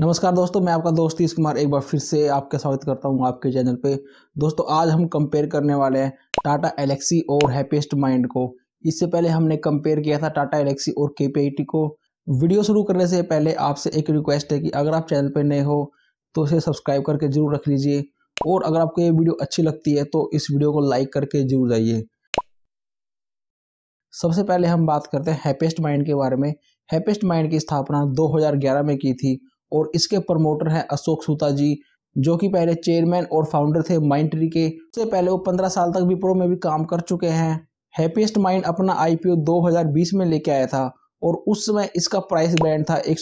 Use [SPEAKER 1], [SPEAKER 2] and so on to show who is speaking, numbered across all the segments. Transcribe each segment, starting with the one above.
[SPEAKER 1] नमस्कार दोस्तों मैं आपका दोस्त तीस कुमार एक बार फिर से आपका स्वागत करता हूं आपके चैनल पे दोस्तों आज हम कंपेयर करने वाले हैं टाटा एलेक्सी और हैप्पीस्ट माइंड को इससे पहले हमने कंपेयर किया था टाटा एलेक्सी और के को वीडियो शुरू करने से पहले आपसे एक रिक्वेस्ट है कि अगर आप चैनल पर नए हो तो इसे सब्सक्राइब करके ज़रूर रख लीजिए और अगर आपको ये वीडियो अच्छी लगती है तो इस वीडियो को लाइक करके जरूर जाइए सबसे पहले हम बात करते हैं हैप्पीस्ट माइंड के बारे में हैप्पीस्ट माइंड की स्थापना 2011 में की थी और इसके प्रमोटर हैं अशोक सूता जी जो कि पहले चेयरमैन और फाउंडर थे माइंड ट्री के उससे पहले वो पंद्रह साल तक विप्रो में भी काम कर चुके हैं हैप्पीस्ट माइंड अपना आईपीओ 2020 में लेके आया था और उस समय इसका प्राइस बैंड था एक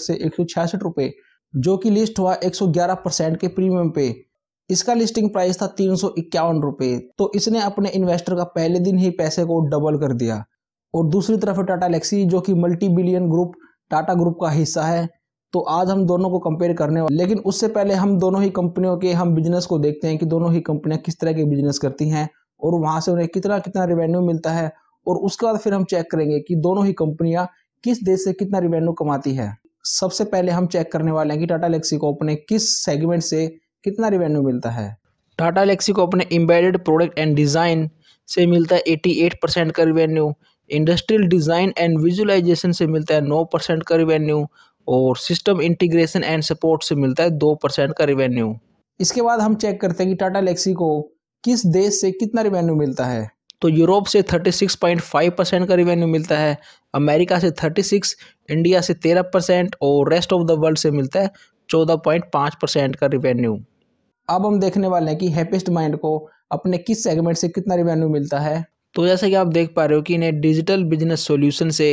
[SPEAKER 1] से एक सौ जो कि लिस्ट हुआ 111 परसेंट के प्रीमियम पे इसका लिस्टिंग प्राइस था तीन रुपए तो इसने अपने इन्वेस्टर का पहले दिन ही पैसे को डबल कर दिया और दूसरी तरफ टाटा लेक्सी जो कि multi billion group Tata group का हिस्सा है तो आज हम दोनों को कंपेयर करने वाले लेकिन उससे पहले हम दोनों ही कंपनियों के हम बिजनेस को देखते हैं कि दोनों ही कंपनियां किस तरह के बिजनेस करती हैं और वहां से उन्हें कितना कितना रिवेन्यू मिलता है और उसके बाद फिर हम चेक करेंगे कि दोनों ही कंपनियां किस देश से कितना रिवेन्यू कमाती है सबसे पहले हम चेक करने वाले हैं कि टाटा को अपने किस सेगमेंट से कितना रिवेन्यू मिलता है टाटा को अपने एम्बेडेड प्रोडक्ट एंड डिज़ाइन से मिलता है एट परसेंट का revenue industrial design and visualisation से मिलता है नौ परसेंट का रिवेन्यू और सिस्टम इंटीग्रेशन एंड सपोर्ट से मिलता है दो परसेंट का रेवेन्यू इसके बाद हम चेक करते हैं कि टाटा लेक्सी को किस देश से कितना रेवेन्यू मिलता है तो यूरोप से 36.5 परसेंट का रेवेन्यू मिलता है अमेरिका से 36 इंडिया से 13 परसेंट और रेस्ट ऑफ द वर्ल्ड से मिलता है 14.5 परसेंट का रेवेन्यू अब हम देखने वाले हैं कि हैप्पीस्ट माइंड को अपने किस सेगमेंट से कितना रेवेन्यू मिलता है तो जैसा कि आप देख पा रहे हो कि इन्हें डिजिटल बिजनेस सोल्यूशन से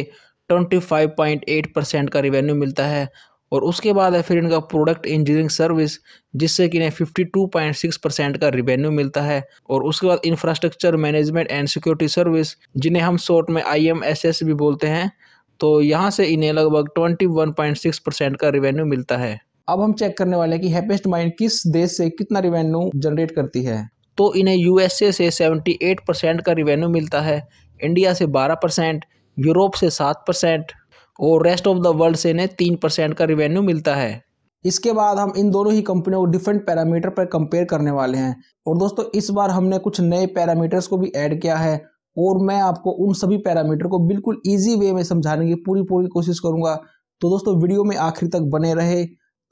[SPEAKER 1] twenty five point eight percent का रिवेन्यू मिलता है और उसके बाद है फिर इनका प्रोडक्ट इंजीनियरिंग सर्विस जिससे कि इन्हें 52.6 परसेंट का रिवेन्यू मिलता है और उसके बाद infrastructure management and security service जिन्हें हम शॉर्ट में आईएमएसएस भी बोलते हैं तो यहाँ से इन्हें लगभग 21.6 परसेंट का रिवेन्यू मिलता है अब हम चेक करने वाले कि हैप्पीस्ट माइंड किस देश से कितना रिवेन्यू जनरेट करती है तो इन्हें यूएसए से एट परसेंट का रिवेन्यू मिलता है इंडिया से बारह परसेंट यूरोप से सात परसेंट और रेस्ट ऑफ द वर्ल्ड से इन्हें तीन परसेंट का रिवेन्यू मिलता है इसके बाद हम इन दोनों ही कंपनियों को डिफरेंट पैरामीटर पर कंपेयर करने वाले हैं और दोस्तों इस बार हमने कुछ नए पैरामीटर्स को भी ऐड किया है और मैं आपको उन सभी पैरामीटर को बिल्कुल ईजी वे में समझाने की पूरी पूरी कोशिश करूँगा तो दोस्तों वीडियो में आखिर तक बने रहे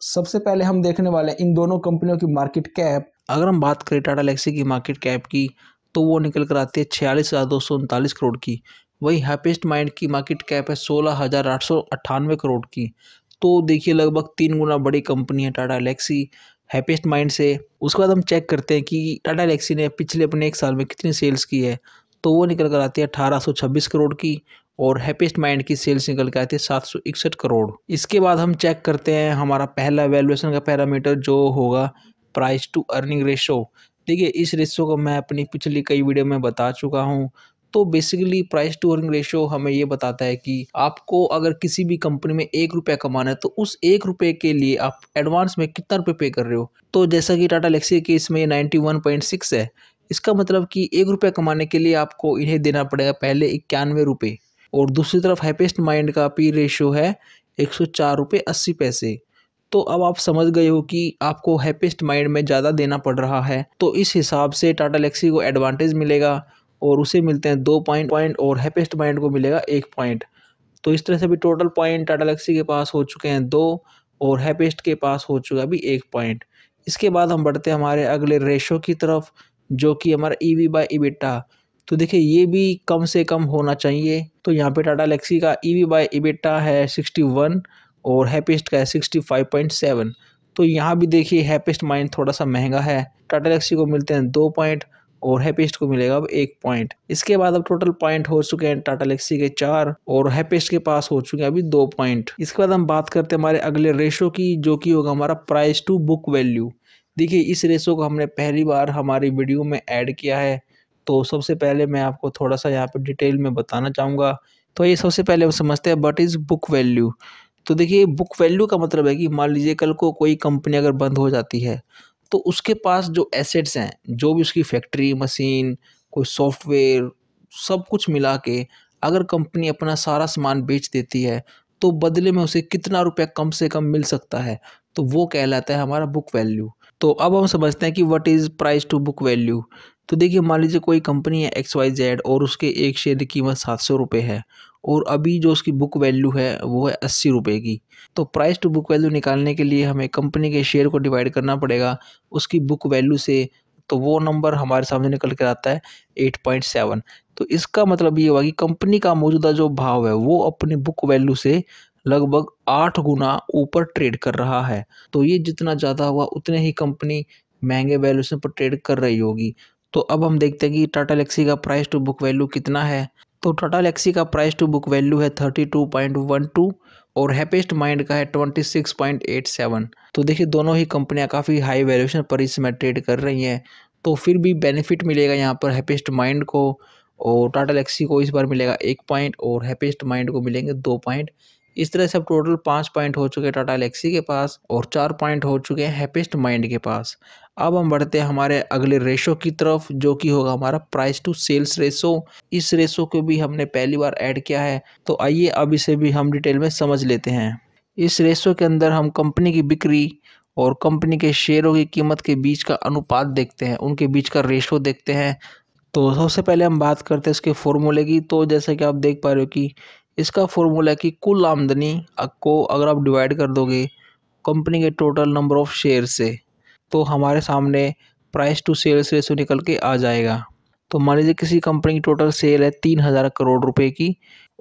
[SPEAKER 1] सबसे पहले हम देखने वाले इन दोनों कंपनियों की मार्केट कैप अगर हम बात करें टाटा लेक्सी की मार्केट कैप की तो वो निकल कर आती है छियालीस हज़ार दो सौ उनतालीस करोड़ की वही हैप्पीस्ट माइंड की मार्केट कैप है सोलह हज़ार आठ सौ अट्ठानवे करोड़ की तो देखिए लगभग तीन गुना बड़ी कंपनी है टाटा एलेक्सी हैप्पीस्ट माइंड से उसके बाद हम चेक करते हैं कि टाटा एलेक्सी ने पिछले अपने एक साल में कितनी सेल्स की है तो वो निकल कर आती है अठारह सौ छब्बीस करोड़ की और हैप्पीस्ट माइंड की सेल्स निकल के आती है सात सौ इकसठ करोड़ इसके बाद हम चेक करते हैं हमारा पहला वैल्यूएशन का पैरामीटर जो होगा प्राइस टू अर्निंग रेशो देखिए इस रेशो को मैं अपनी पिछली कई वीडियो में बता चुका हूँ तो basically price to earning ratio हमें ये बताता है कि आपको अगर किसी भी कंपनी में एक रुपया कमाना है तो उस एक रुपये के लिए आप एडवांस में कितना रुपये पे कर रहे हो तो जैसा कि टाटा लेक्सी के इसमें नाइन्टी वन पॉइंट सिक्स है इसका मतलब कि एक रुपया कमाने के लिए आपको इन्हें देना पड़ेगा पहले इक्यानवे रुपये और दूसरी तरफ हैपेस्ट माइंड का पी रेशियो है एक सौ चार रुपये अस्सी पैसे तो अब आप समझ गए हो कि आपको हैप्पीस्ट माइंड में ज़्यादा देना पड़ रहा है तो इस हिसाब से टाटा लेक्सी को एडवांटेज मिलेगा और उसे मिलते हैं दो पॉइंट पॉइंट और हैप्पीस्ट माइंड को मिलेगा एक पॉइंट तो इस तरह से अभी टोटल पॉइंट टाटा गलेक्सी के पास हो चुके हैं दो और हैप्पीस्ट के पास हो चुका अभी एक पॉइंट इसके बाद हम बढ़ते हैं हमारे अगले रेशो की तरफ जो कि हमारा ई वी बाई इबिट्टा तो देखिए ये भी कम से कम होना चाहिए तो यहाँ पे टाटा लेक्सी का ई वी बाई इबिट्टा है सिक्सटी वन और हैप्पीस्ट का है सिक्सटी फाइव पॉइंट सेवन तो यहाँ भी देखिए हैप्पीस्ट माइंड थोड़ा सा महंगा है टाटा लेक्सी को मिलते हैं दो पॉइंट और हैपेस्ट को मिलेगा अब एक पॉइंट इसके बाद अब टोटल पॉइंट हो चुके हैं टाटा लेक्सी के चार और हैपेस्ट के पास हो चुके हैं अभी दो पॉइंट इसके बाद हम बात करते हैं हमारे अगले रेशो की जो कि होगा हमारा प्राइस टू बुक वैल्यू देखिए इस रेशो को हमने पहली बार हमारी वीडियो में ऐड किया है तो सबसे पहले मैं आपको थोड़ा सा यहाँ पर डिटेल में बताना चाहूँगा तो ये सबसे पहले हम समझते हैं बट इज़ बुक वैल्यू तो देखिए बुक वैल्यू का मतलब है कि मान लीजिए कल को कोई कंपनी अगर बंद हो जाती है तो उसके पास जो एसेट्स हैं जो भी उसकी फैक्ट्री मशीन कोई सॉफ्टवेयर सब कुछ मिला के अगर कंपनी अपना सारा सामान बेच देती है तो बदले में उसे कितना रुपया कम से कम मिल सकता है तो वो कहलाता है हमारा बुक वैल्यू तो अब हम समझते हैं कि what is price to book value तो देखिए मान लीजिए कोई कंपनी है एक्स वाई जेड और उसके एक शेयर की कीमत सात सौ रुपये है और अभी जो उसकी बुक वैल्यू है वो है अस्सी रुपये की तो प्राइस टू बुक वैल्यू निकालने के लिए हमें कंपनी के शेयर को डिवाइड करना पड़ेगा उसकी बुक वैल्यू से तो वो नंबर हमारे सामने निकल कर आता है एट पॉइंट सेवन तो इसका मतलब ये हुआ कि कंपनी का मौजूदा जो भाव है वो अपनी बुक वैल्यू से लगभग आठ गुना ऊपर ट्रेड कर रहा है तो ये जितना ज़्यादा हुआ उतने ही कंपनी महंगे वैल्यूशन पर ट्रेड कर रही होगी तो अब हम देखते हैं कि टाटा लेक्सी का प्राइस टू बुक वैल्यू कितना है तो टाटा लेक्सी का प्राइस टू बुक वैल्यू है thirty two point one two और हैपेस्ट माइंड का है twenty six point eight seven तो देखिए दोनों ही कंपनियां काफ़ी हाई वैल्यूशन पर इस समय ट्रेड कर रही हैं तो फिर भी बेनिफिट मिलेगा यहाँ पर हैप्पीस्ट माइंड को और टाटा लेक्सी को इस बार मिलेगा एक पॉइंट और हैप्पीस्ट माइंड को मिलेंगे दो पॉइंट इस तरह से अब टोटल पाँच पॉइंट हो चुके टाटा एलेक्सी के पास और चार पॉइंट हो चुके हैं हैप्पीस्ट माइंड के पास अब हम बढ़ते हैं हमारे अगले रेशो की तरफ जो कि होगा हमारा प्राइस टू सेल्स रेशो इस रेशो को भी हमने पहली बार ऐड किया है तो आइए अब इसे भी हम डिटेल में समझ लेते हैं इस रेशो के अंदर हम कंपनी की बिक्री और कंपनी के शेयरों की कीमत के बीच का अनुपात देखते हैं उनके बीच का रेशो देखते हैं तो सबसे पहले हम बात करते हैं इसके फॉर्मूले की तो जैसे कि आप देख पा रहे हो कि इसका फॉर्मूला है कि कुल आमदनी को अगर आप डिवाइड कर दोगे कंपनी के टोटल नंबर ऑफ़ शेयर से तो हमारे सामने प्राइस टू सेल्स रेसो निकल के आ जाएगा तो मान लीजिए किसी कंपनी की टोटल सेल है तीन हज़ार करोड़ रुपए की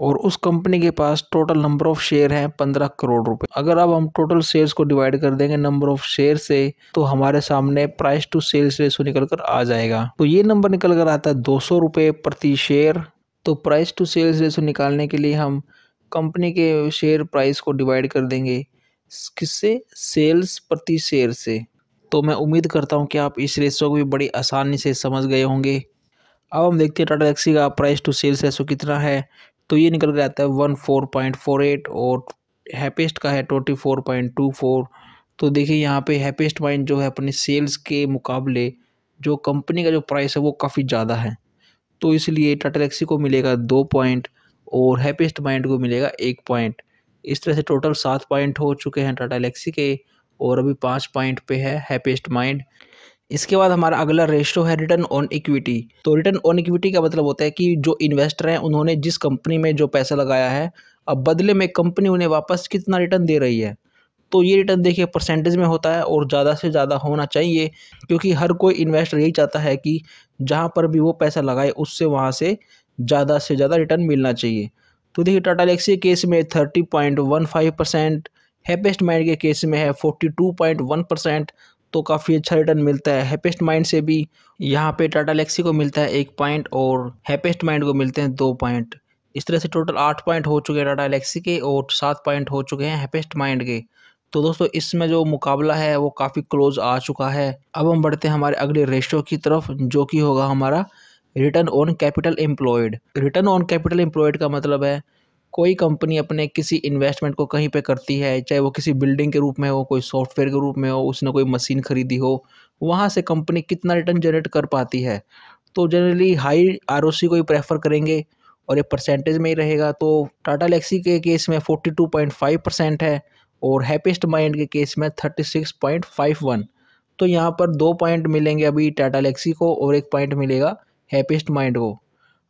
[SPEAKER 1] और उस कंपनी के पास टोटल नंबर ऑफ़ शेयर हैं पंद्रह करोड़ रुपए अगर अब हम टोटल सेल्स को डिवाइड कर देंगे नंबर ऑफ़ शेयर से तो हमारे सामने प्राइस टू सेल्स रेसो निकल कर आ जाएगा तो ये नंबर निकल कर आता है दो सौ रुपये प्रति शेयर तो प्राइस टू सेल्स रेशो निकालने के लिए हम कंपनी के शेयर प्राइस को डिवाइड कर देंगे किससे सेल्स प्रति शेयर से तो मैं उम्मीद करता हूँ कि आप इस रेशो को भी बड़ी आसानी से समझ गए होंगे अब हम देखते हैं टाटा टैक्सी का प्राइस टू सेल्स रेशो कितना है तो ये निकल कर आता है one four point four eight और हैप्पीस्ट का है twenty four point two four तो देखिए यहाँ पे हैप्पीस्ट पॉइंट जो है अपने सेल्स के मुकाबले जो कंपनी का जो प्राइस है वो काफ़ी ज़्यादा है तो इसलिए टाटालेक्सी को मिलेगा दो पॉइंट और हैप्पीस्ट माइंड को मिलेगा एक पॉइंट इस तरह से टोटल सात पॉइंट हो चुके हैं टाटा लेक्सी के और अभी पाँच पॉइंट पे है हैप्पीस्ट माइंड इसके बाद हमारा अगला रेशो है रिटर्न ऑन इक्विटी तो रिटर्न ऑन इक्विटी का मतलब होता है कि जो इन्वेस्टर हैं उन्होंने जिस कंपनी में जो पैसा लगाया है अब बदले में कंपनी उन्हें वापस कितना रिटर्न दे रही है तो ये रिटर्न देखिए परसेंटेज में होता है और ज़्यादा से ज़्यादा होना चाहिए क्योंकि हर कोई इन्वेस्टर यही चाहता है कि जहाँ पर भी वो पैसा लगाए उससे वहाँ से ज़्यादा से ज़्यादा रिटर्न मिलना चाहिए तो देखिए टाटा एलेक्सी केस में thirty point one five percent Happiest Mind के केस में है forty two point one percent तो काफ़ी अच्छा रिटर्न मिलता है हैपेस्ट माइंड से भी यहाँ पे टाटा लेक्सी को मिलता है एक पॉइंट और हैपेस्ट माइंड को मिलते हैं दो पॉइंट इस तरह से टोटल आठ पॉइंट हो चुके हैं टाटा लेक्सी के और सात पॉइंट हो चुके हैं हैपेस्ट माइंड के तो दोस्तों इसमें जो मुकाबला है वो काफ़ी क्लोज आ चुका है अब हम बढ़ते हैं हमारे अगले रेशो की तरफ जो कि होगा हमारा return on capital employed return on capital employed का मतलब है कोई कंपनी अपने किसी इन्वेस्टमेंट को कहीं पे करती है चाहे वो किसी बिल्डिंग के रूप में हो कोई सॉफ्टवेयर के रूप में हो उसने कोई मशीन खरीदी हो वहाँ से कंपनी कितना रिटर्न जनरेट कर पाती है तो जनरली हाई आर को ही प्रेफर करेंगे और ये परसेंटेज में ही रहेगा तो टाटा लेक्सी के केस में forty two point five percent है और हैप्पीस्ट माइंड के केस में thirty six point five one तो यहाँ पर दो पॉइंट मिलेंगे अभी टाटा लेक्सी को और एक पॉइंट मिलेगा हैप्पीस्ट माइंड को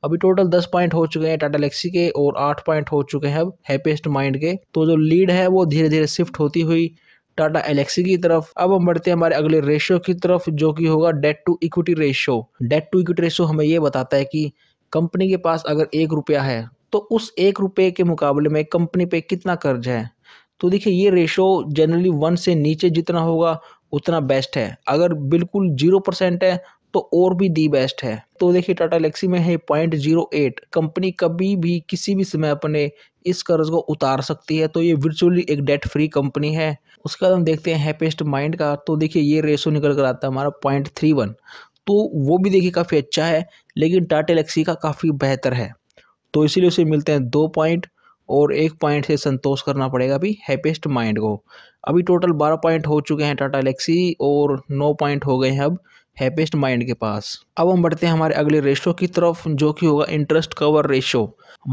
[SPEAKER 1] अभी टोटल दस पॉइंट हो चुके हैं टाटा लेक्सी के और आठ पॉइंट हो चुके हैं अब हैप्पीस्ट माइंड के तो जो लीड है वो धीरे धीरे शिफ्ट होती हुई टाटा एलेक्सी की तरफ अब हम बढ़ते हैं हमारे अगले रेशियो की तरफ जो कि होगा debt to equity ratio debt to equity ratio हमें ये बताता है कि कंपनी के पास अगर एक रुपया है तो उस एक रुपये के मुकाबले में कंपनी पे कितना कर्ज है तो देखिए ये रेशो जनरली वन से नीचे जितना होगा उतना बेस्ट है अगर बिल्कुल जीरो परसेंट है तो और भी दी बेस्ट है तो देखिए टाटा लेक्सी में है पॉइंट जीरो एट कंपनी कभी भी किसी भी समय अपने इस कर्ज को उतार सकती है तो ये वर्चुअली एक डेट फ्री कंपनी है उसके बाद हम देखते हैं हैप्पीस्ट माइंड का तो देखिए ये रेशो निकल कर आता है हमारा पॉइंट थ्री वन तो वो भी देखिए काफ़ी अच्छा है लेकिन टाटा लेक्सी का काफ़ी बेहतर है तो इसीलिए उसे मिलते हैं दो पॉइंट और एक पॉइंट से संतोष करना पड़ेगा अभी हैप्पीस्ट माइंड को अभी टोटल बारह पॉइंट हो चुके हैं टाटा एलेक्सी और नौ पॉइंट हो गए हैं अब हैप्पीस्ट माइंड के पास अब हम बढ़ते हैं हमारे अगले रेशो की तरफ जो कि होगा इंटरेस्ट कवर रेशो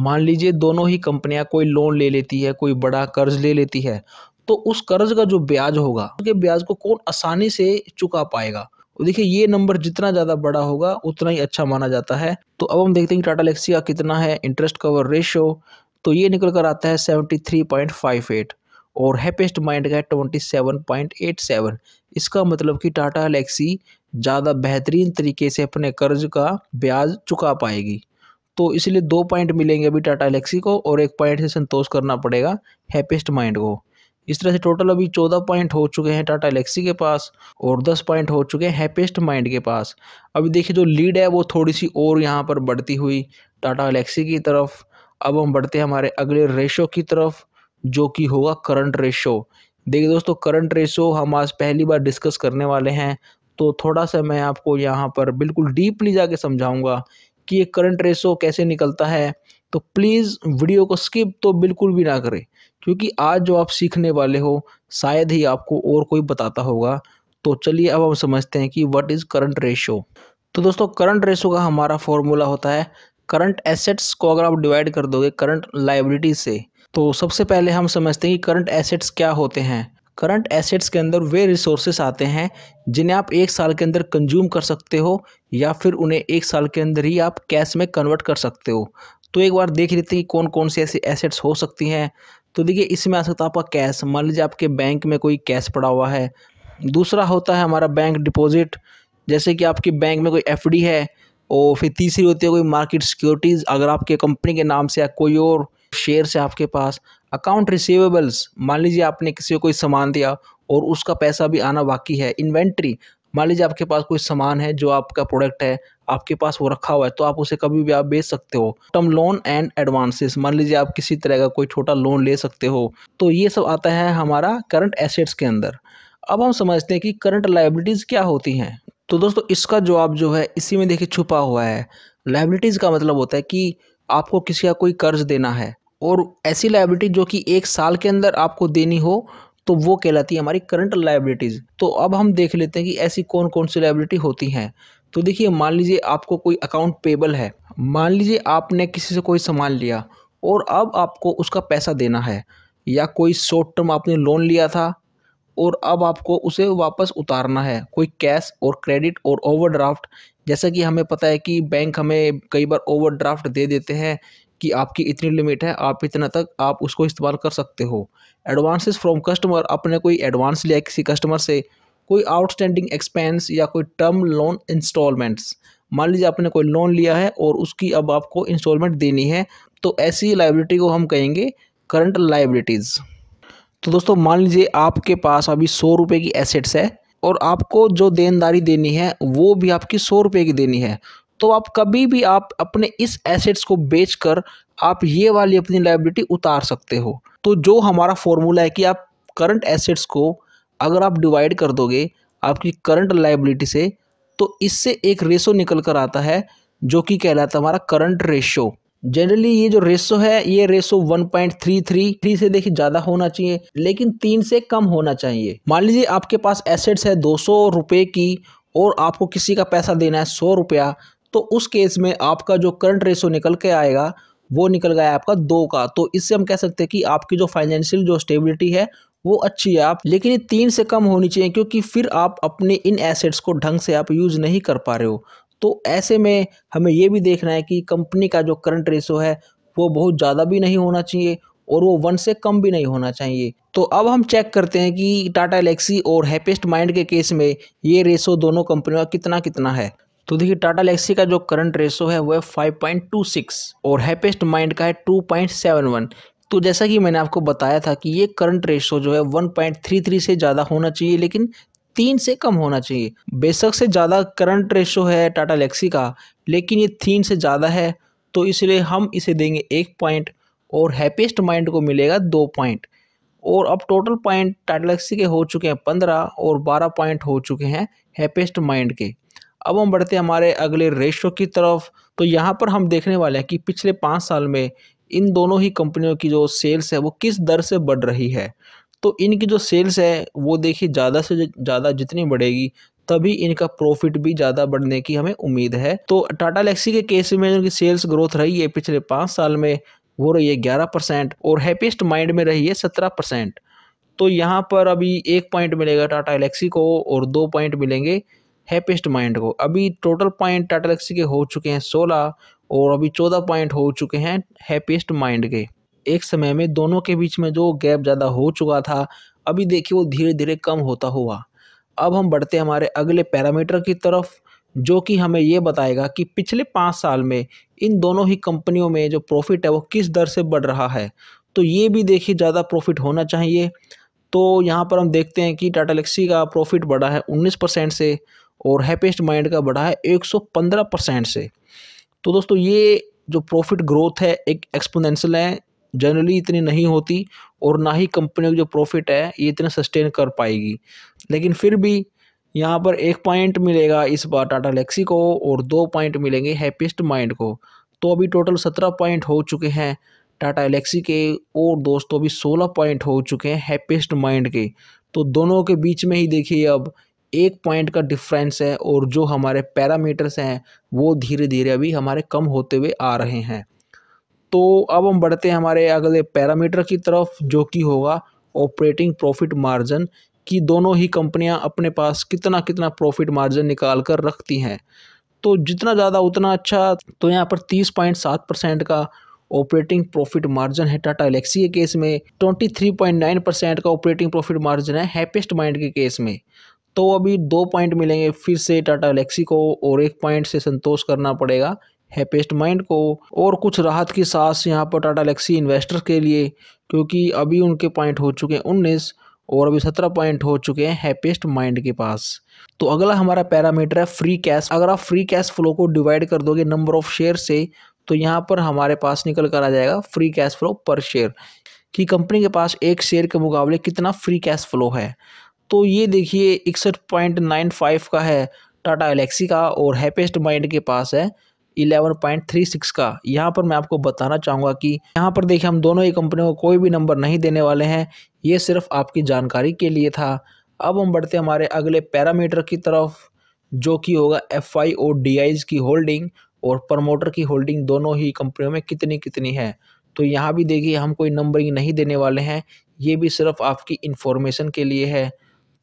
[SPEAKER 1] मान लीजिए दोनों ही कंपनियां कोई लोन ले लेती है कोई बड़ा कर्ज ले लेती है तो उस कर्ज का जो ब्याज होगा उसके ब्याज को कौन आसानी से चुका पाएगा तो देखिए ये नंबर जितना ज़्यादा बड़ा होगा उतना ही अच्छा माना जाता है तो अब हम देखते हैं कि टाटा लेक्सी का कितना है इंटरेस्ट कवर रेशो तो ये निकल कर आता है seventy three point five eight और हैपेस्ट माइंड का है twenty seven point eight seven इसका मतलब कि टाटा एलेक्सी ज़्यादा बेहतरीन तरीके से अपने कर्ज का ब्याज चुका पाएगी तो इसलिए दो पॉइंट मिलेंगे अभी टाटा एलेक्सी को और एक पॉइंट से संतोष करना पड़ेगा हैप्पीस्ट माइंड को इस तरह से टोटल अभी चौदह पॉइंट हो चुके हैं टाटा एलेक्सी के पास और दस पॉइंट हो चुके हैं हैपेस्ट माइंड के पास अभी देखिए जो लीड है वो थोड़ी सी और यहाँ पर बढ़ती हुई टाटा एलेक्सी की तरफ अब हम बढ़ते हैं हमारे अगले रेशो की तरफ जो कि होगा करंट रेशो देखिए दोस्तों करंट रेशो हम आज पहली बार डिस्कस करने वाले हैं तो थोड़ा सा मैं आपको यहाँ पर बिल्कुल डीपली जाके समझाऊंगा कि ये करंट रेशो कैसे निकलता है तो प्लीज़ वीडियो को स्किप तो बिल्कुल भी ना करें क्योंकि आज जो आप सीखने वाले हो शायद ही आपको और कोई बताता होगा तो चलिए अब हम समझते हैं कि वट इज़ करंट रेशो तो दोस्तों करंट रेशो का हमारा फॉर्मूला होता है करंट एसेट्स को अगर आप डिवाइड कर दोगे करंट लाइबिलिटी से तो सबसे पहले हम समझते हैं कि करंट एसेट्स क्या होते हैं करंट एसेट्स के अंदर वे रिसोर्सेस आते हैं जिन्हें आप एक साल के अंदर कंज्यूम कर सकते हो या फिर उन्हें एक साल के अंदर ही आप कैश में कन्वर्ट कर सकते हो तो एक बार देख लेते हैं कि कौन कौन से ऐसी एसेट्स हो सकती हैं तो देखिए इसमें आ सकता है आपका कैश मान लीजिए आपके बैंक में कोई कैश पड़ा हुआ है दूसरा होता है हमारा बैंक डिपॉजिट जैसे कि आपकी बैंक में कोई एफ है और फिर तीसरी होती है कोई मार्केट सिक्योरिटीज़ अगर आपके कंपनी के नाम से या कोई और शेयर से आपके पास अकाउंट रिसीवेबल्स मान लीजिए आपने किसी को कोई सामान दिया और उसका पैसा भी आना बाकी है इन्वेंट्री मान लीजिए आपके पास कोई सामान है जो आपका प्रोडक्ट है आपके पास वो रखा हुआ है तो आप उसे कभी भी आप बेच सकते हो टर्म लोन एंड एडवांसेस मान लीजिए आप किसी तरह का कोई छोटा लोन ले सकते हो तो ये सब आता है हमारा करंट एसेट्स के अंदर अब हम समझते हैं कि करंट लाइबिलिटीज़ क्या होती हैं तो दोस्तों इसका जवाब जो है इसी में देखिए छुपा हुआ है लाइबिलिटीज़ का मतलब होता है कि आपको किसी का कोई कर्ज देना है और ऐसी लाइबिलिटी जो कि एक साल के अंदर आपको देनी हो तो वो कहलाती है हमारी करंट लाइबिलिटीज़ तो अब हम देख लेते हैं कि ऐसी कौन कौन सी लाइबिलिटी होती हैं तो देखिए मान लीजिए आपको कोई अकाउंट पेबल है मान लीजिए आपने किसी से कोई सामान लिया और अब आपको उसका पैसा देना है या कोई शॉर्ट टर्म आपने लोन लिया था और अब आपको उसे वापस उतारना है कोई कैश और क्रेडिट और ओवरड्राफ्ट जैसा कि हमें पता है कि बैंक हमें कई बार ओवरड्राफ्ट दे देते हैं कि आपकी इतनी लिमिट है आप इतना तक आप उसको इस्तेमाल कर सकते हो एडवांसेस फ्रॉम कस्टमर आपने कोई एडवांस लिया किसी कस्टमर से कोई आउटस्टैंडिंग एक्सपेंस या कोई टर्म लोन इंस्टॉलमेंट्स मान लीजिए आपने कोई लोन लिया है और उसकी अब आपको इंस्टॉलमेंट देनी है तो ऐसी लाइबिलिटी को हम कहेंगे करंट लाइबिलिटीज़ तो दोस्तों मान लीजिए आपके पास अभी सौ रुपये की एसेट्स है और आपको जो देनदारी देनी है वो भी आपकी सौ रुपये की देनी है तो आप कभी भी आप अपने इस एसेट्स को बेचकर आप ये वाली अपनी लाइबिलिटी उतार सकते हो तो जो हमारा फॉर्मूला है कि आप करंट एसेट्स को अगर आप डिवाइड कर दोगे आपकी करंट लाइबिलिटी से तो इससे एक रेशो निकल कर आता है जो कि कहलाता है हमारा करंट रेशो जनरली ये जो रेसो है ये रेसो 1.33 थ्री से देखिए ज्यादा होना चाहिए लेकिन तीन से कम होना चाहिए मान लीजिए आपके पास एसेट्स है दो सौ की और आपको किसी का पैसा देना है सौ रुपया तो उस केस में आपका जो करंट रेशो निकल के आएगा वो निकल गया आपका दो का तो इससे हम कह सकते हैं कि आपकी जो फाइनेंशियल जो स्टेबिलिटी है वो अच्छी है आप लेकिन ये तीन से कम होनी चाहिए क्योंकि फिर आप अपने इन एसेट्स को ढंग से आप यूज़ नहीं कर पा रहे हो तो ऐसे में हमें ये भी देखना है कि कंपनी का जो करंट रेशो है वो बहुत ज़्यादा भी नहीं होना चाहिए और वो वन से कम भी नहीं होना चाहिए तो अब हम चेक करते हैं कि टाटा एलेक्सी और हैप्पीस्ट माइंड के केस में ये रेशो दोनों कंपनियों का कितना कितना है तो देखिए टाटा एलेक्सी का जो करंट रेशो है वो है 5.26 और हैप्पीस्ट माइंड का है 2.71 तो जैसा कि मैंने आपको बताया था कि ये करंट रेशो जो है 1.33 से ज़्यादा होना चाहिए लेकिन तीन से कम होना चाहिए बेशक से ज़्यादा करंट रेशो है टाटा लेक्सी का लेकिन ये तीन से ज़्यादा है तो इसलिए हम इसे देंगे एक पॉइंट और हैप्पीस्ट माइंड को मिलेगा दो पॉइंट और अब टोटल पॉइंट टाटा लेक्सी के हो चुके हैं पंद्रह और बारह पॉइंट हो चुके हैं हैप्पीस्ट माइंड के अब हम बढ़ते हैं हमारे अगले रेशो की तरफ तो यहाँ पर हम देखने वाले हैं कि पिछले पाँच साल में इन दोनों ही कंपनियों की जो सेल्स है वो किस दर से बढ़ रही है तो इनकी जो सेल्स है वो देखिए ज़्यादा से ज़्यादा जितनी बढ़ेगी तभी इनका प्रॉफिट भी ज़्यादा बढ़ने की हमें उम्मीद है तो टाटा लेक्सी के केस में इनकी सेल्स ग्रोथ रही है पिछले पाँच साल में वो रही है ग्यारह परसेंट और हैप्पीस्ट माइंड में रही है सत्रह परसेंट तो यहाँ पर अभी एक पॉइंट मिलेगा टाटा एलेक्सी को और दो पॉइंट मिलेंगे हैप्पीस्ट माइंड को अभी टोटल पॉइंट टाटा एलेक्सी के हो चुके हैं सोलह और अभी चौदह पॉइंट हो चुके हैं हैप्पीस्ट माइंड के एक समय में दोनों के बीच में जो गैप ज़्यादा हो चुका था अभी देखिए वो धीरे धीरे कम होता हुआ अब हम बढ़ते हमारे अगले पैरामीटर की तरफ जो कि हमें ये बताएगा कि पिछले पाँच साल में इन दोनों ही कंपनियों में जो प्रॉफिट है वो किस दर से बढ़ रहा है तो ये भी देखिए ज़्यादा प्रॉफिट होना चाहिए तो यहाँ पर हम देखते हैं कि टाटा लेक्सी का प्रॉफिट बढ़ा है 19 परसेंट से और हैप्पीस्ट माइंड का बढ़ा है 115 परसेंट से तो दोस्तों ये जो प्रॉफिट ग्रोथ है एक एक्सपोनेंशियल है जनरली इतनी नहीं होती और ना ही कंपनियों का जो प्रॉफिट है ये इतना सस्टेन कर पाएगी लेकिन फिर भी यहाँ पर एक पॉइंट मिलेगा इस बार टाटा लेक्सी को और दो पॉइंट मिलेंगे हैप्पीस्ट माइंड को तो अभी टोटल सत्रह पॉइंट हो चुके हैं टाटा एलेक्सी के और दोस्तों अभी सोलह पॉइंट हो चुके हैं हैप्पीस्ट माइंड के तो दोनों के बीच में ही देखिए अब एक पॉइंट का डिफरेंस है और जो हमारे पैरामीटर्स हैं वो धीरे धीरे अभी हमारे कम होते हुए आ रहे हैं तो अब हम बढ़ते हैं हमारे अगले पैरामीटर की तरफ जो कि होगा ऑपरेटिंग प्रॉफिट मार्जिन कि दोनों ही कंपनियां अपने पास कितना कितना प्रॉफिट मार्जिन निकाल कर रखती हैं तो जितना ज़्यादा उतना अच्छा तो यहाँ पर तीस पॉइंट सात परसेंट का ऑपरेटिंग प्रॉफिट मार्जिन है टाटा एलेक्सी के केस में twenty three point nine percent का ऑपरेटिंग प्रॉफिट मार्जिन है हैप्पीस्ट माइंड के केस में तो अभी दो पॉइंट मिलेंगे फिर से टाटा एलेक्सी को और एक पॉइंट से संतोष करना पड़ेगा हैप्पीस्ट माइंड को और कुछ राहत की सांस यहाँ पर टाटा एलेक्सी इन्वेस्टर के लिए क्योंकि अभी उनके पॉइंट हो चुके हैं उन्नीस और अभी सत्रह पॉइंट हो चुके हैं हैपेस्ट माइंड के पास तो अगला हमारा पैरामीटर है फ्री कैश अगर आप फ्री कैश फ्लो को डिवाइड कर दोगे नंबर ऑफ शेयर से तो यहाँ पर हमारे पास निकल कर आ जाएगा free cash flow per share कि कंपनी के पास एक शेयर के मुकाबले कितना फ्री कैश फ्लो है तो ये देखिए इकसठ पॉइंट नाइन फाइव का है टाटा एलेक्सी का और हैप्पीस्ट माइंड के पास है इलेवन पॉइंट थ्री सिक्स का यहाँ पर मैं आपको बताना चाहूँगा कि यहाँ पर देखिए हम दोनों ही कंपनियों को कोई भी नंबर नहीं देने वाले हैं ये सिर्फ आपकी जानकारी के लिए था अब हम बढ़ते हमारे अगले पैरामीटर की तरफ जो कि होगा एफ आई ओ डी आईज की होल्डिंग और प्रमोटर की होल्डिंग दोनों ही कंपनियों में कितनी कितनी है तो यहाँ भी देखिए हम कोई नंबरिंग नहीं देने वाले हैं ये भी सिर्फ आपकी इन्फॉर्मेशन के लिए है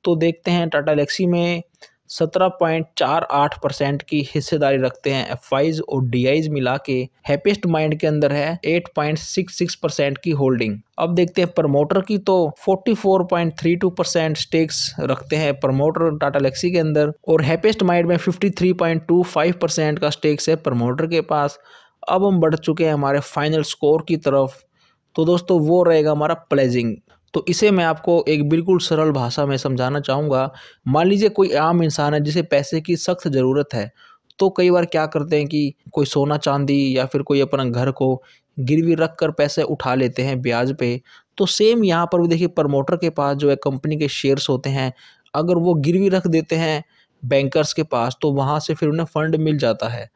[SPEAKER 1] तो देखते हैं टाटा लेक्सी में सत्रह पॉइंट चार आठ परसेंट की हिस्सेदारी रखते हैं एफ और डी मिला के हैपीस्ट माइंड के अंदर है eight point six six percent की होल्डिंग अब देखते हैं प्रमोटर की तो forty four point three two percent stakes रखते हैं प्रमोटर टाटा लेक्सी के अंदर और हैपीस्ट माइंड में fifty three point two five percent का स्टेक्स है प्रमोटर के पास अब हम बढ़ चुके हैं हमारे फाइनल स्कोर की तरफ तो दोस्तों वो रहेगा हमारा प्लेजिंग तो इसे मैं आपको एक बिल्कुल सरल भाषा में समझाना चाहूँगा मान लीजिए कोई आम इंसान है जिसे पैसे की सख्त ज़रूरत है तो कई बार क्या करते हैं कि कोई सोना चांदी या फिर कोई अपना घर को गिरवी रख कर पैसे उठा लेते हैं ब्याज पे तो सेम यहाँ पर भी देखिए प्रमोटर के पास जो है कंपनी के शेयर्स होते हैं अगर वो गिरवी रख देते हैं बैंकर्स के पास तो वहाँ से फिर उन्हें फ़ंड मिल जाता है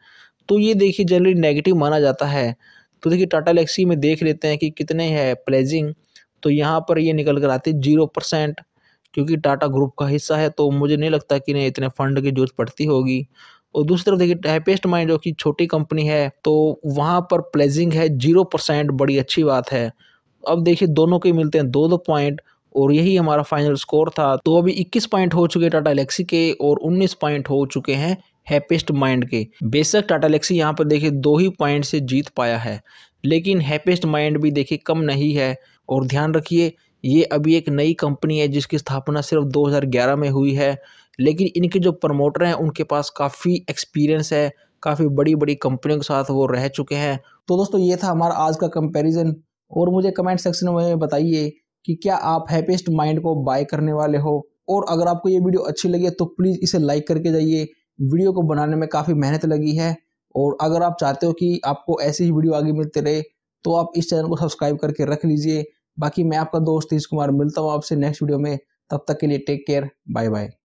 [SPEAKER 1] तो ये देखिए जनरली नेगेटिव माना जाता है तो देखिए टाटा लेक्सी में देख लेते हैं कि कितने हैं प्लेजिंग तो यहाँ पर ये निकल कर आती है जीरो परसेंट क्योंकि टाटा ग्रुप का हिस्सा है तो मुझे नहीं लगता कि इन्हें इतने फंड की जरूरत पड़ती होगी और दूसरी तरफ देखिए हैप्पीस्ट माइंड जो कि छोटी कंपनी है तो वहाँ पर प्लेजिंग है जीरो परसेंट बड़ी अच्छी बात है अब देखिए दोनों के मिलते हैं दो दो पॉइंट और यही हमारा फाइनल स्कोर था तो अभी 21 पॉइंट हो चुके टाटा एलेक्सी के और 19 पॉइंट हो चुके हैं हैप्पीस्ट माइंड के बेशक टाटा एलेक्सी यहाँ पर देखिए दो ही पॉइंट से जीत पाया है लेकिन हैप्पीस्ट माइंड भी देखिए कम नहीं है और ध्यान रखिए ये अभी एक नई कंपनी है जिसकी स्थापना सिर्फ 2011 में हुई है लेकिन इनके जो प्रमोटर हैं उनके पास काफ़ी एक्सपीरियंस है काफ़ी बड़ी बड़ी कंपनियों के साथ वो रह चुके हैं तो दोस्तों ये था हमारा आज का कंपैरिजन और मुझे कमेंट सेक्शन में बताइए कि क्या आप हैप्पीस्ट माइंड को बाय करने वाले हो और अगर आपको ये वीडियो अच्छी लगी तो प्लीज़ इसे लाइक करके जाइए वीडियो को बनाने में काफ़ी मेहनत लगी है और अगर आप चाहते हो कि आपको ऐसी ही वीडियो आगे मिलते रहे तो आप इस चैनल को सब्सक्राइब करके रख लीजिए बाकी मैं आपका दोस्त तीश कुमार मिलता हूँ आपसे नेक्स्ट वीडियो में तब तक के लिए टेक केयर बाय बाय